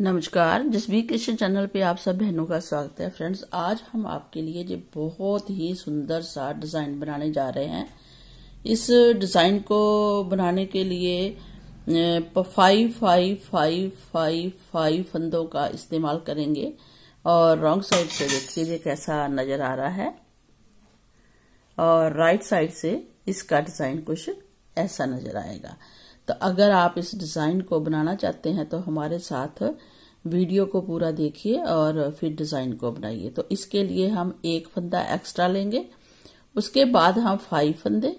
नमस्कार जसवीर कृष्ण चैनल पे आप सब बहनों का स्वागत है फ्रेंड्स आज हम आपके लिए जो बहुत ही सुंदर सा डिज़ाइन बनाने जा रहे हैं इस डिज़ाइन को बनाने के लिए five five five five five फंदों का इस्तेमाल करेंगे और रॉन्ग साइड से देख लीजिए कैसा नज़र आ रहा है और राइट साइड से इसका डिज़ाइन कुछ ऐसा नज़र आएगा तो अगर आप इस डिज़ाइन को बनाना चाहते हैं तो हमारे साथ वीडियो को पूरा देखिए और फिर डिज़ाइन को बनाइए तो इसके लिए हम एक फंदा एक्स्ट्रा लेंगे उसके बाद हम फाइव फंदे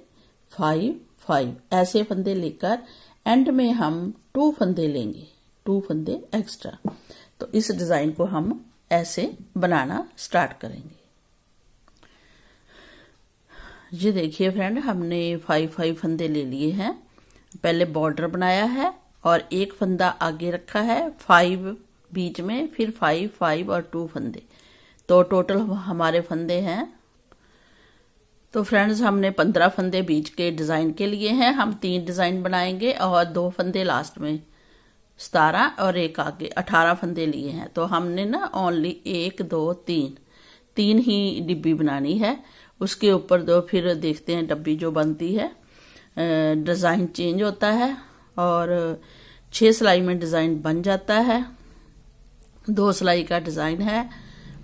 फाइव फाइव ऐसे फंदे लेकर एंड में हम टू फंदे लेंगे टू फंदे एक्स्ट्रा तो इस डिज़ाइन को हम ऐसे बनाना स्टार्ट करेंगे ये देखिए फ्रेंड हमने फाइव फाइव फंदे ले लिए हैं पहले बॉर्डर बनाया है और एक फंदा आगे रखा है फाइव बीच में फिर फाइव फाइव और टू फंदे तो टोटल हमारे फंदे हैं तो फ्रेंड्स हमने पंद्रह फंदे बीच के डिज़ाइन के लिए हैं हम तीन डिज़ाइन बनाएंगे और दो फंदे लास्ट में सतारह और एक आगे अठारह फंदे लिए हैं तो हमने ना ओनली एक दो तीन तीन ही डिब्बी बनानी है उसके ऊपर दो फिर देखते हैं डब्बी जो बनती है डिज़ाइन चेंज होता है और छह सिलाई में डिज़ाइन बन जाता है दो सिलाई का डिज़ाइन है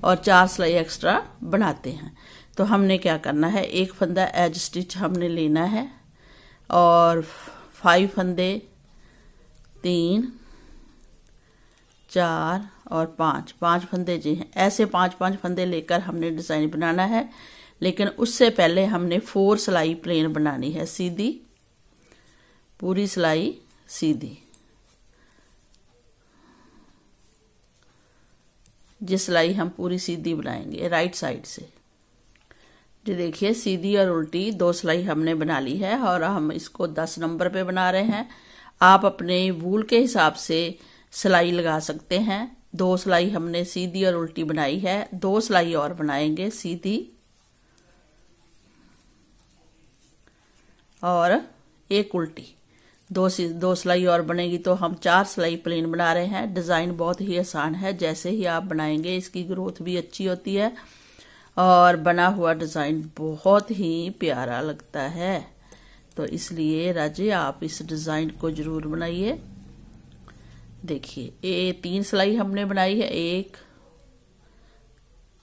और चार सिलाई एक्स्ट्रा बनाते हैं तो हमने क्या करना है एक फंदा एज स्टिच हमने लेना है और फाइव फंदे तीन चार और पाँच पांच फंदे जी हैं ऐसे पांच पांच फंदे लेकर हमने डिज़ाइन बनाना है लेकिन उससे पहले हमने फोर सिलाई प्लेन बनानी है सीधी पूरी सिलाई सीधी जिस सिलाई हम पूरी सीधी बनाएंगे राइट साइड से जी देखिए सीधी और उल्टी दो सिलाई हमने बना ली है और हम इसको दस नंबर पे बना रहे हैं आप अपने वूल के हिसाब से सिलाई लगा सकते हैं दो सिलाई हमने सीधी और उल्टी बनाई है दो सिलाई और बनाएंगे सीधी और एक उल्टी दो दो सिलाई और बनेगी तो हम चार सिलाई प्लेन बना रहे हैं डिज़ाइन बहुत ही आसान है जैसे ही आप बनाएंगे इसकी ग्रोथ भी अच्छी होती है और बना हुआ डिज़ाइन बहुत ही प्यारा लगता है तो इसलिए राजे आप इस डिज़ाइन को ज़रूर बनाइए देखिए ये तीन सिलाई हमने बनाई है एक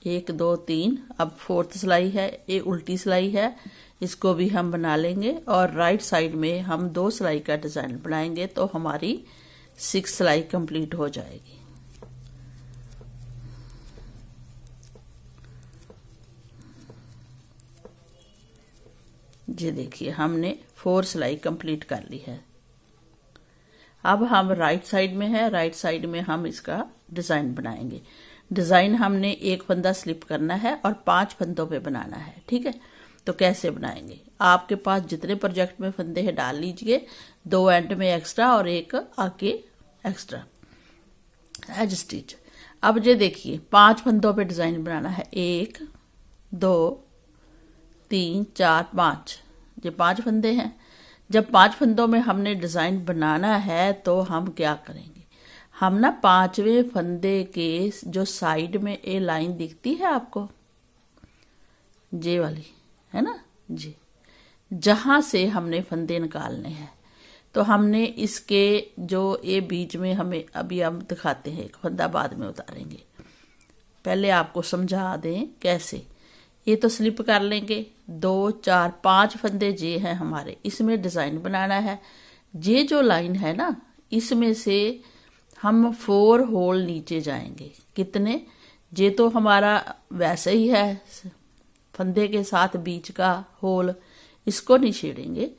एक दो तीन अब फोर्थ सिलाई है ये उल्टी सिलाई है इसको भी हम बना लेंगे और राइट साइड में हम दो सिलाई का डिज़ाइन बनाएंगे तो हमारी सिक्स सिलाई कंप्लीट हो जाएगी जी देखिए हमने फोर सिलाई कंप्लीट कर ली है अब हम राइट साइड में है राइट साइड में हम इसका डिजाइन बनाएंगे डिजाइन हमने एक फंदा स्लिप करना है और पांच फंदों पे बनाना है ठीक है तो कैसे बनाएंगे आपके पास जितने प्रोजेक्ट में फंदे हैं डाल लीजिए दो एंड में एक्स्ट्रा और एक आके एक्स्ट्रा एज स्टिच अब ये देखिए पांच फंदों पे डिजाइन बनाना है एक दो तीन चार पांच ये पांच फंदे हैं जब पांच फंदों में हमने डिज़ाइन बनाना है तो हम क्या करेंगे हम ना पांचवें फंदे के जो साइड में ए लाइन दिखती है आपको जे वाली है ना जी जहां से हमने फंदे निकालने हैं तो हमने इसके जो ये बीच में हमें अभी हम दिखाते हैं एक फंदा बाद में उतारेंगे पहले आपको समझा दें कैसे ये तो स्लिप कर लेंगे दो चार पांच फंदे जे हैं हमारे इसमें डिजाइन बनाना है ये जो लाइन है ना इसमें से हम फोर होल नीचे जाएंगे कितने ये तो हमारा वैसे ही है फंदे के साथ बीच का होल इसको नहीं छेड़ेंगे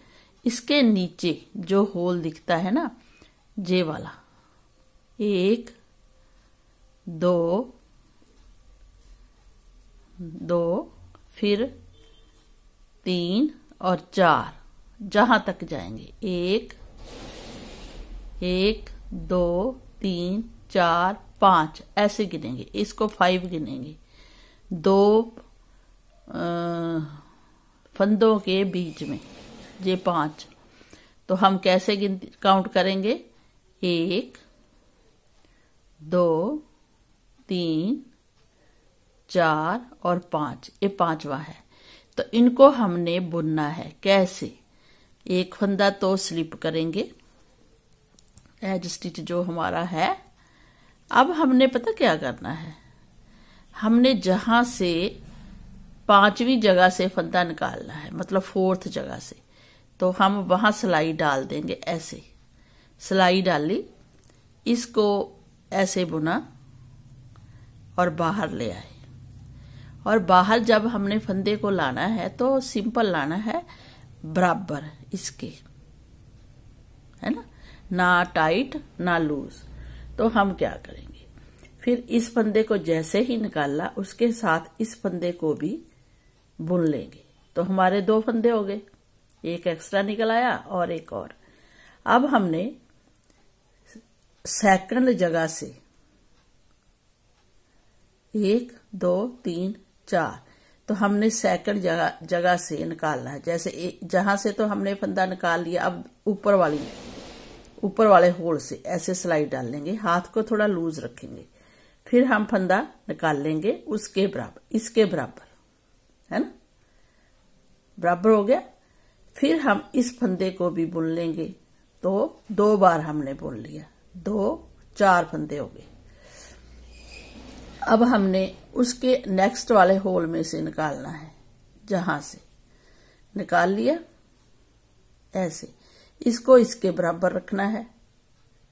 इसके नीचे जो होल दिखता है ना जे वाला एक दो दो फिर तीन और चार जहां तक जाएंगे एक एक दो तीन चार पांच ऐसे गिनेंगे इसको फाइव गिनेंगे दो फंदों के बीच में ये पांच तो हम कैसे गिनती काउंट करेंगे एक दो तीन चार और पांच ये पांचवा है तो इनको हमने बुनना है कैसे एक फंदा तो स्लिप करेंगे एज स्टिच जो हमारा है अब हमने पता क्या करना है हमने जहां से पांचवी जगह से फंदा निकालना है मतलब फोर्थ जगह से तो हम वहां सिलाई डाल देंगे ऐसे सिलाई डाली इसको ऐसे बुना और बाहर ले आए और बाहर जब हमने फंदे को लाना है तो सिंपल लाना है बराबर इसके है ना ना टाइट ना लूज तो हम क्या करेंगे फिर इस फंदे को जैसे ही निकाला उसके साथ इस फंदे को भी बुन लेंगे तो हमारे दो फंदे हो गए एक एक्स्ट्रा निकल आया और एक और अब हमने सेकंड जगह से एक दो तीन चार तो हमने सेकंड जगह जगह से निकालना है जैसे जहां से तो हमने फंदा निकाल लिया अब ऊपर वाली ऊपर वाले होल से ऐसे सिलाई डाल लेंगे हाथ को थोड़ा लूज रखेंगे फिर हम फंदा निकाल लेंगे उसके बराबर इसके बराबर है ना बराबर हो गया फिर हम इस फंदे को भी बुन लेंगे तो दो बार हमने बुन लिया दो चार फंदे हो गए अब हमने उसके नेक्स्ट वाले होल में से निकालना है जहां से निकाल लिया ऐसे इसको इसके बराबर रखना है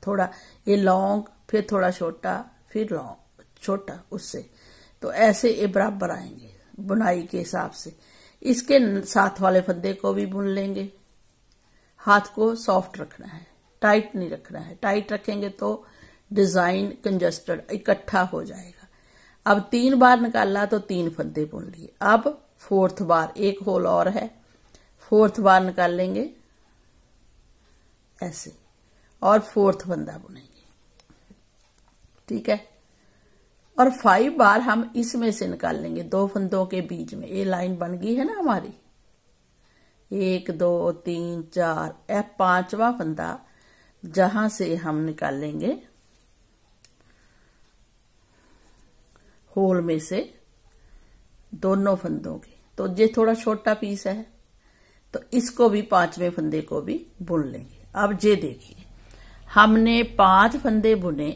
थोड़ा ये लॉन्ग फिर थोड़ा छोटा फिर लॉन्ग छोटा उससे तो ऐसे ये बराबर आएंगे बुनाई के हिसाब से इसके साथ वाले फंदे को भी बुन लेंगे हाथ को सॉफ्ट रखना है टाइट नहीं रखना है टाइट रखेंगे तो डिजाइन कंजस्टेड इकट्ठा हो जाएगा अब तीन बार निकाला तो तीन फंदे बुन लिए अब फोर्थ बार एक होल और है फोर्थ बार निकाल लेंगे ऐसे और फोर्थ फंदा बुनेंगे ठीक है और फाइव बार हम इसमें से निकाल लेंगे दो फंदों के बीच में ये लाइन बन गई है ना हमारी एक दो तीन चार ए पांचवा फंदा जहां से हम निकालेंगे होल में से दोनों फंदों के तो ये थोड़ा छोटा पीस है तो इसको भी पांचवें फंदे को भी बुन लेंगे अब ये देखिए हमने पांच फंदे बुने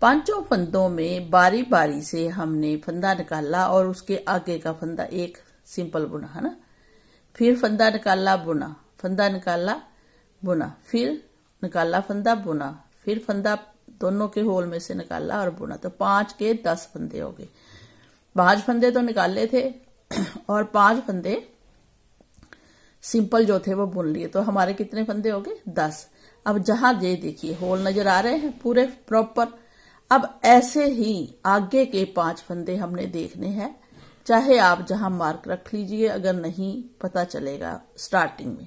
पांचों फंदों में बारी बारी से हमने फंदा निकाला और उसके आगे का फंदा एक सिंपल बुना है ना फिर फंदा निकाला बुना फंदा निकाला बुना फिर निकाला फंदा बुना फिर फंदा दोनों के होल में से निकाला और बुना तो पांच के दस फंदे हो गए पांच फंदे तो निकाले थे और पांच फंदे सिंपल जो थे वो बुन लिए तो हमारे कितने फंदे हो गए दस अब जहां ये देखिए होल नजर आ रहे हैं पूरे प्रॉपर अब ऐसे ही आगे के पांच फंदे हमने देखने हैं चाहे आप जहां मार्क रख लीजिए अगर नहीं पता चलेगा स्टार्टिंग में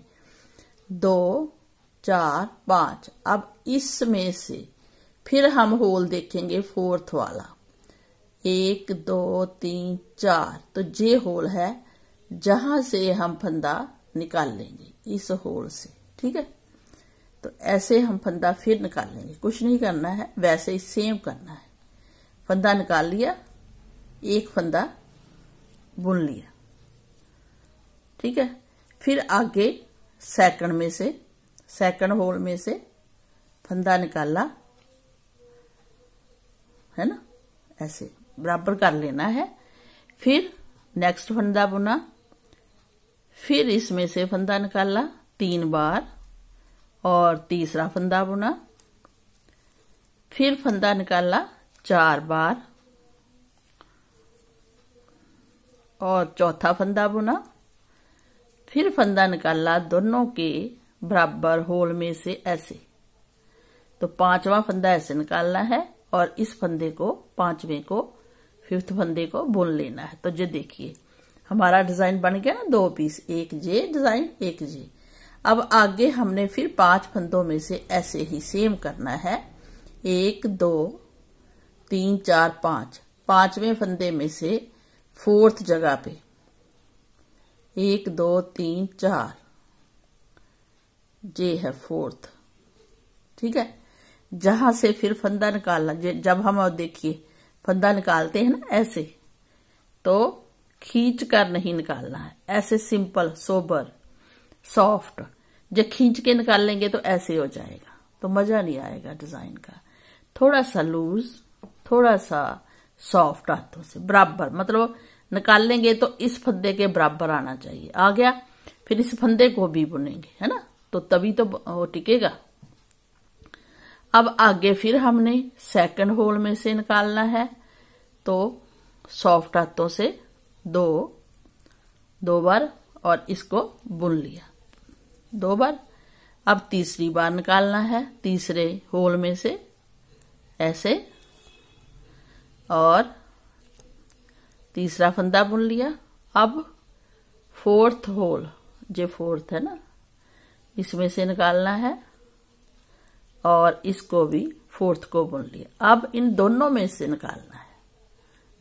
दो चार पांच अब इसमें से फिर हम होल देखेंगे फोर्थ वाला एक दो तीन चार तो जे होल है जहां से हम फंदा निकाल लेंगे इस होल से ठीक है तो ऐसे हम फंदा फिर निकाल लेंगे कुछ नहीं करना है वैसे ही सेम करना है फंदा निकाल लिया एक फंदा बुन लिया ठीक है फिर आगे सेकंड में से सेकंड होल में से फंदा निकाला है ना ऐसे बराबर कर लेना है फिर नेक्स्ट फंदा बुना फिर इसमें से फंदा निकाला तीन बार और तीसरा फंदा बुना फिर फंदा निकाला चार बार और चौथा फंदा बुना फिर फंदा निकाला दोनों के बराबर होल में से ऐसे तो पांचवा फंदा ऐसे निकालना है और इस फंदे को पांचवें को फिफ्थ फंदे को बुन लेना है तो ये देखिए हमारा डिजाइन बन गया ना दो पीस एक जे डिजाइन एक जे अब आगे हमने फिर पांच फंदों में से ऐसे ही सेम करना है एक दो तीन चार पांच पांचवें फंदे में से फोर्थ जगह पे एक दो तीन चार जे है फोर्थ ठीक है जहां से फिर फंदा निकालना जब हम देखिए फंदा निकालते हैं ना ऐसे तो खींच कर नहीं निकालना है ऐसे सिंपल सोबर सॉफ्ट जब खींच के निकाल लेंगे तो ऐसे हो जाएगा तो मजा नहीं आएगा डिजाइन का थोड़ा सा लूज थोड़ा सा सॉफ्ट हाथों से बराबर मतलब निकाल लेंगे तो इस फंदे के बराबर आना चाहिए आ गया फिर इस फंदे को भी बुनेंगे है ना तो तभी तो वो टिकेगा अब आगे फिर हमने सेकंड होल में से निकालना है तो सॉफ्ट हाथों से दो दो बार और इसको बुन लिया दो बार अब तीसरी बार निकालना है तीसरे होल में से ऐसे और तीसरा फंदा बुन लिया अब फोर्थ होल जो फोर्थ है ना इसमें से निकालना है और इसको भी फोर्थ को बुन लिया अब इन दोनों में से निकालना है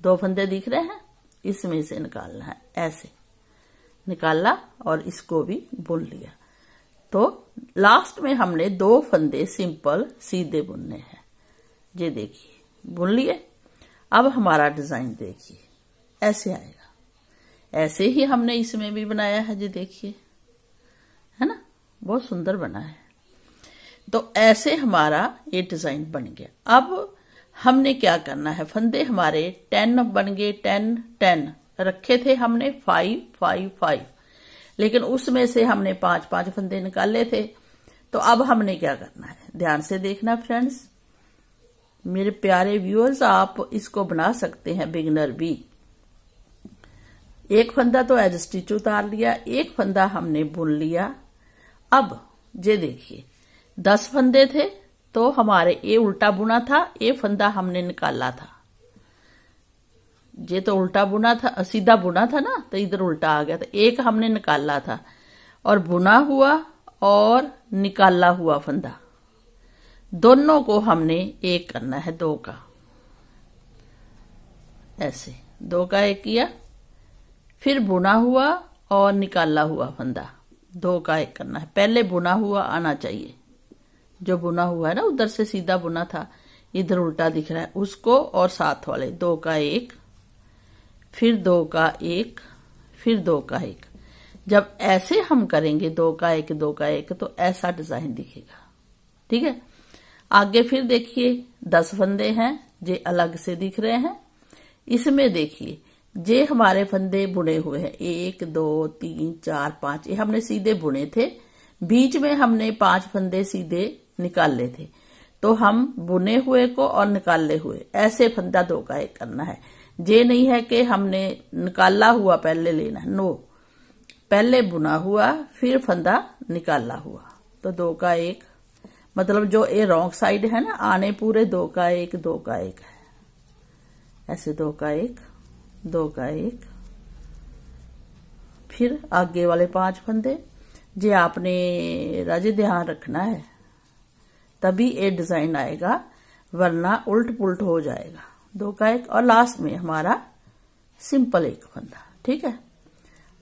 दो फंदे दिख रहे हैं इसमें से निकालना है ऐसे निकाला और इसको भी बुन लिया तो लास्ट में हमने दो फंदे सिंपल सीधे बुनने हैं ये देखिए बुन लिए अब हमारा डिजाइन देखिए ऐसे आएगा ऐसे ही हमने इसमें भी बनाया है जी देखिए है ना बहुत सुंदर बना है तो ऐसे हमारा ये डिजाइन बन गया अब हमने क्या करना है फंदे हमारे टेन बन गए टेन टेन रखे थे हमने फाइव फाइव फाइव लेकिन उसमें से हमने पांच पांच फंदे निकाले थे तो अब हमने क्या करना है ध्यान से देखना फ्रेंड्स मेरे प्यारे व्यूअर्स आप इसको बना सकते हैं बिगनर भी एक फंदा तो एज स्टिच उतार लिया एक फंदा हमने बुन लिया अब ये देखिए दस फंदे थे तो हमारे ए उल्टा बुना था ए फंदा हमने निकाला था ये तो उल्टा बुना था सीधा बुना था ना तो इधर उल्टा आ गया था एक हमने निकाला था और बुना हुआ और निकाला हुआ फंदा दोनों को हमने एक करना है दो का ऐसे दो का एक किया फिर बुना हुआ और निकाला हुआ फंदा दो का एक करना है पहले बुना हुआ आना चाहिए जो बुना हुआ है ना उधर से सीधा बुना था इधर उल्टा दिख रहा है उसको और साथ वाले दो का एक फिर दो का एक फिर दो का एक जब ऐसे हम करेंगे दो का एक दो का एक तो ऐसा डिजाइन दिखेगा ठीक है आगे फिर देखिए दस फंदे हैं जे अलग से दिख रहे हैं इसमें देखिए जे हमारे फंदे बुने हुए हैं एक दो तीन चार पांच ये हमने सीधे बुने थे बीच में हमने पांच फंदे सीधे निकाले थे तो हम बुने हुए को और निकाले हुए ऐसे फंदा दो का एक करना है जे नहीं है कि हमने निकाला हुआ पहले लेना नो पहले बुना हुआ फिर फंदा निकाला हुआ तो दो का एक मतलब जो ये रॉन्ग साइड है ना आने पूरे दो का एक दो का एक है ऐसे दो का एक दो का एक फिर आगे वाले पांच फंदे जे आपने राजे ध्यान रखना है तभी ये डिजाइन आएगा वरना उल्ट पुल्ट हो जाएगा दो का एक और लास्ट में हमारा सिंपल एक फंदा ठीक है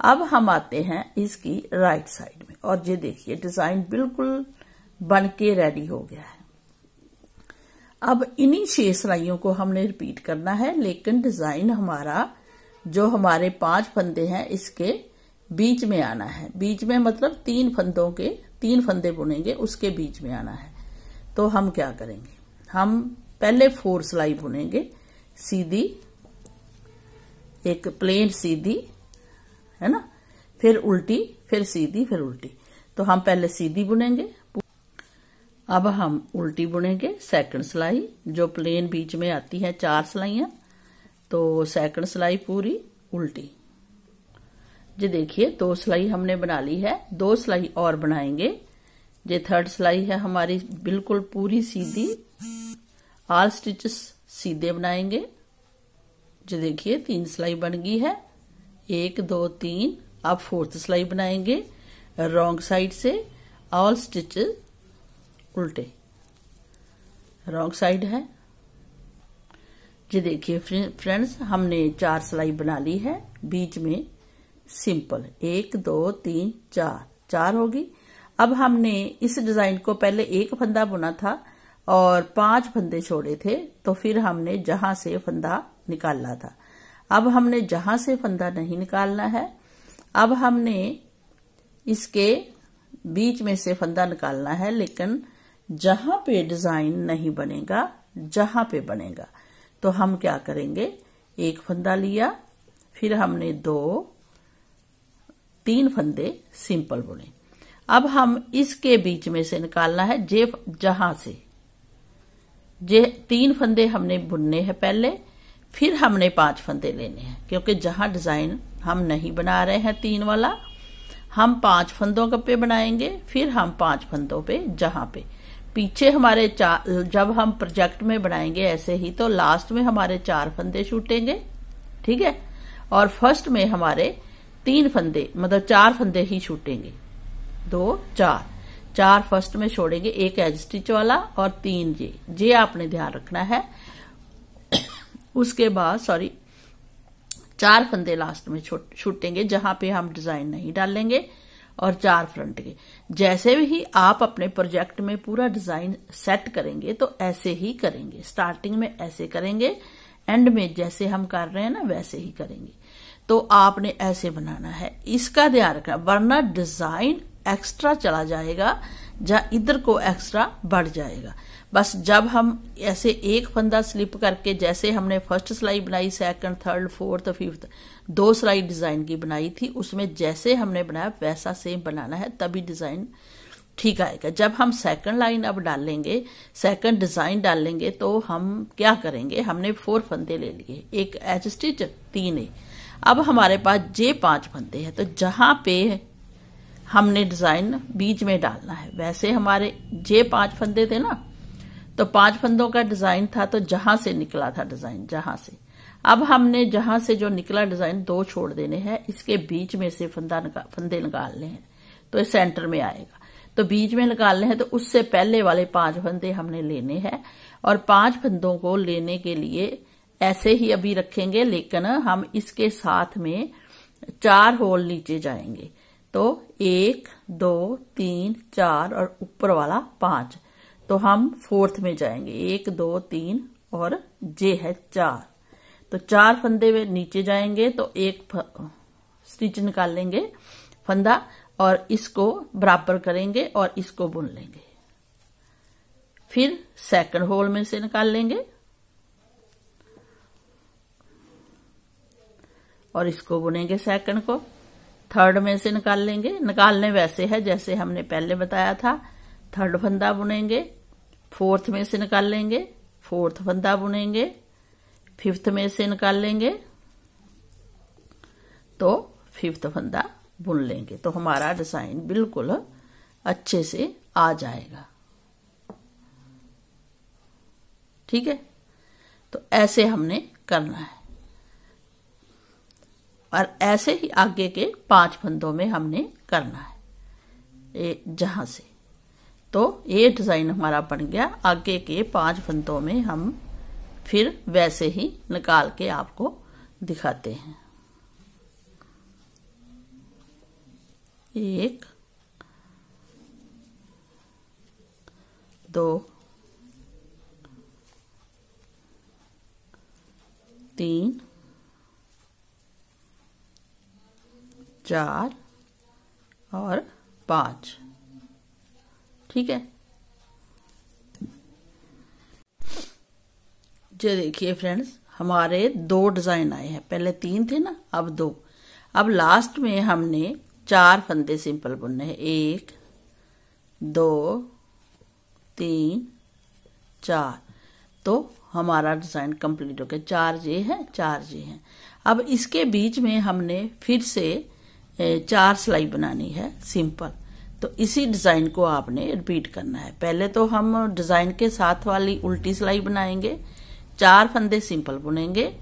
अब हम आते हैं इसकी राइट साइड में और ये देखिए डिजाइन बिल्कुल बन के रेडी हो गया है अब इन्हीं छह सिलाइयों को हमने रिपीट करना है लेकिन डिजाइन हमारा जो हमारे पांच फंदे हैं इसके बीच में आना है बीच में मतलब तीन फंदों के तीन फंदे बुनेंगे उसके बीच में आना है तो हम क्या करेंगे हम पहले फोर सिलाई बुनेंगे सीधी एक प्लेन सीधी है ना फिर उल्टी फिर सीधी फिर उल्टी तो हम पहले सीधी बुनेंगे अब हम उल्टी बुनेंगे सेकंड सिलाई जो प्लेन बीच में आती है चार सिलाइया तो सेकंड सिलाई पूरी उल्टी जी देखिए दो सिलाई हमने बना ली है दो सिलाई और बनाएंगे जे थर्ड सिलाई है हमारी बिल्कुल पूरी सीधी ऑल स्टिचेस सीधे बनाएंगे जो देखिए तीन सिलाई बन गई है एक दो तीन अब फोर्थ सिलाई बनाएंगे रॉन्ग साइड से ऑल स्टिच उल्टे रॉन्ग साइड है जी देखिए फ्रेंड्स हमने चार सिलाई बना ली है बीच में सिंपल एक दो तीन चार चार होगी अब हमने इस डिजाइन को पहले एक फंदा बुना था और पांच फंदे छोड़े थे तो फिर हमने जहां से फंदा निकालना था अब हमने जहां से फंदा नहीं निकालना है अब हमने इसके बीच में से फंदा निकालना है लेकिन जहां पे डिजाइन नहीं बनेगा जहां पे बनेगा तो हम क्या करेंगे एक फंदा लिया फिर हमने दो तीन फंदे सिंपल बुने अब हम इसके बीच में से निकालना है जेब जहां से जे तीन फंदे हमने बुनने हैं पहले फिर हमने पांच फंदे लेने हैं क्योंकि जहां डिजाइन हम नहीं बना रहे हैं तीन वाला हम पांच फंदों पे बनाएंगे फिर हम पांच फंदों पे जहां पे पीछे हमारे चार जब हम प्रोजेक्ट में बनाएंगे ऐसे ही तो लास्ट में हमारे चार फंदे छूटेंगे ठीक है और फर्स्ट में हमारे तीन फंदे मतलब चार फंदे ही छूटेंगे दो चार चार फर्स्ट में छोड़ेंगे एक एज स्टिच वाला और तीन जे जे आपने ध्यान रखना है उसके बाद सॉरी चार फंदे लास्ट में छूटेंगे जहां पे हम डिजाइन नहीं डालेंगे और चार फ्रंट के जैसे भी आप अपने प्रोजेक्ट में पूरा डिजाइन सेट करेंगे तो ऐसे ही करेंगे स्टार्टिंग में ऐसे करेंगे एंड में जैसे हम कर रहे हैं ना वैसे ही करेंगे तो आपने ऐसे बनाना है इसका ध्यान रखना वरना डिजाइन एक्स्ट्रा चला जाएगा जहाँ इधर को एक्स्ट्रा बढ़ जाएगा बस जब हम ऐसे एक फंदा स्लिप करके जैसे हमने फर्स्ट सिलाई बनाई सेकंड थर्ड फोर्थ फिफ्थ दो सिलाई डिज़ाइन की बनाई थी उसमें जैसे हमने बनाया वैसा सेम बनाना है तभी डिज़ाइन ठीक आएगा जब हम सेकंड लाइन अब डालेंगे सेकंड डिज़ाइन डालेंगे तो हम क्या करेंगे हमने फोर फंदे ले लिए एक एच स्टिच तीन ए अब हमारे पास जे पांच फंदे हैं तो जहां पे हमने डिजाइन बीच में डालना है वैसे हमारे जे पांच फंदे थे ना तो पांच फंदों का डिजाइन था तो जहां से निकला था डिजाइन जहां से अब हमने जहां से जो निकला डिजाइन दो छोड़ देने हैं इसके बीच में से फंदा निका, फंदे निकालने हैं तो सेंटर में आएगा तो बीच में निकालने हैं तो उससे पहले वाले पांच फंदे हमने लेने हैं और पांच फंदों को लेने के लिए ऐसे ही अभी रखेंगे लेकिन हम इसके साथ में चार होल नीचे जाएंगे तो एक दो तीन चार और ऊपर वाला पांच तो हम फोर्थ में जाएंगे एक दो तीन और जे है चार तो चार फंदे में नीचे जाएंगे तो एक स्टिच निकाल लेंगे फंदा और इसको बराबर करेंगे और इसको बुन लेंगे फिर सेकंड होल में से निकाल लेंगे और इसको बुनेंगे सेकंड को थर्ड में से निकाल लेंगे निकालने वैसे है जैसे हमने पहले बताया था थर्ड फंदा बुनेंगे फोर्थ में से निकाल लेंगे फोर्थ फंदा बुनेंगे फिफ्थ में से निकाल लेंगे तो फिफ्थ फंदा बुन लेंगे तो हमारा डिजाइन बिल्कुल अच्छे से आ जाएगा ठीक है तो ऐसे हमने करना है और ऐसे ही आगे के पांच फंदों में हमने करना है जहां से तो ये डिजाइन हमारा बन गया आगे के पांच फंदों में हम फिर वैसे ही निकाल के आपको दिखाते हैं एक दो तीन चार और पाँच ठीक है जो देखिए फ्रेंड्स हमारे दो डिज़ाइन आए हैं पहले तीन थे ना अब दो अब लास्ट में हमने चार फंदे सिंपल बुनने हैं एक दो तीन चार तो हमारा डिज़ाइन कंप्लीट हो गया चार जे है चार जे हैं अब इसके बीच में हमने फिर से चार सिलाई बनानी है सिंपल तो इसी डिजाइन को आपने रिपीट करना है पहले तो हम डिजाइन के साथ वाली उल्टी सिलाई बनाएंगे चार फंदे सिंपल बुनेंगे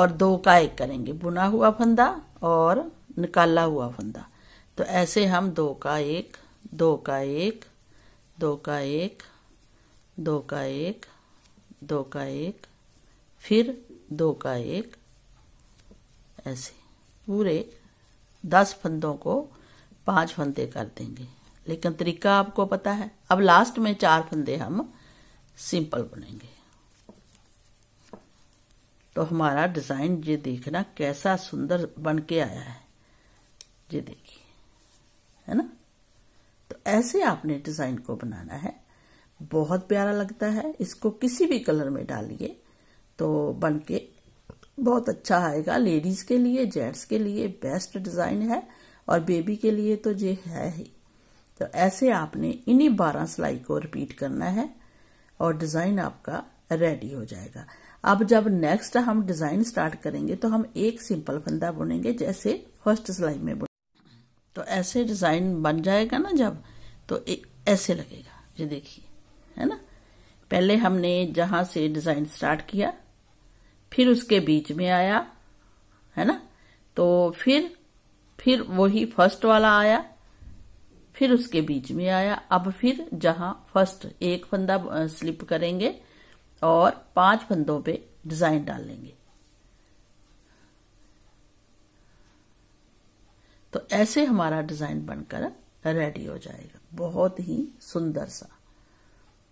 और दो का एक करेंगे बुना हुआ फंदा और निकाला हुआ फंदा तो ऐसे हम दो का एक दो का एक दो का एक दो का एक दो का एक फिर दो का एक ऐसे पूरे दस फंदों को पांच फंदे कर देंगे लेकिन तरीका आपको पता है अब लास्ट में चार फंदे हम सिंपल बनेंगे तो हमारा डिजाइन ये देखना कैसा सुंदर बन के आया है ये देखिए है ना तो ऐसे आपने डिजाइन को बनाना है बहुत प्यारा लगता है इसको किसी भी कलर में डालिए तो बनके बहुत अच्छा आएगा लेडीज़ के लिए जेंट्स के लिए बेस्ट डिज़ाइन है और बेबी के लिए तो ये है ही तो ऐसे आपने इन्हीं बारह सिलाई को रिपीट करना है और डिज़ाइन आपका रेडी हो जाएगा अब जब नेक्स्ट हम डिज़ाइन स्टार्ट करेंगे तो हम एक सिंपल फंदा बुनेंगे जैसे फर्स्ट सिलाई में बुने तो ऐसे डिज़ाइन बन जाएगा ना जब तो ए, ऐसे लगेगा ये देखिए है ना पहले हमने जहां से डिज़ाइन स्टार्ट किया फिर उसके बीच में आया है ना तो फिर फिर वही फर्स्ट वाला आया फिर उसके बीच में आया अब फिर जहां फर्स्ट एक फंदा स्लिप करेंगे और पांच फंदों पे डिजाइन डाल लेंगे तो ऐसे हमारा डिजाइन बनकर रेडी हो जाएगा बहुत ही सुंदर सा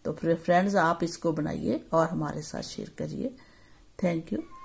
तो फिर फ्रेंड्स आप इसको बनाइए और हमारे साथ शेयर करिए Thank you.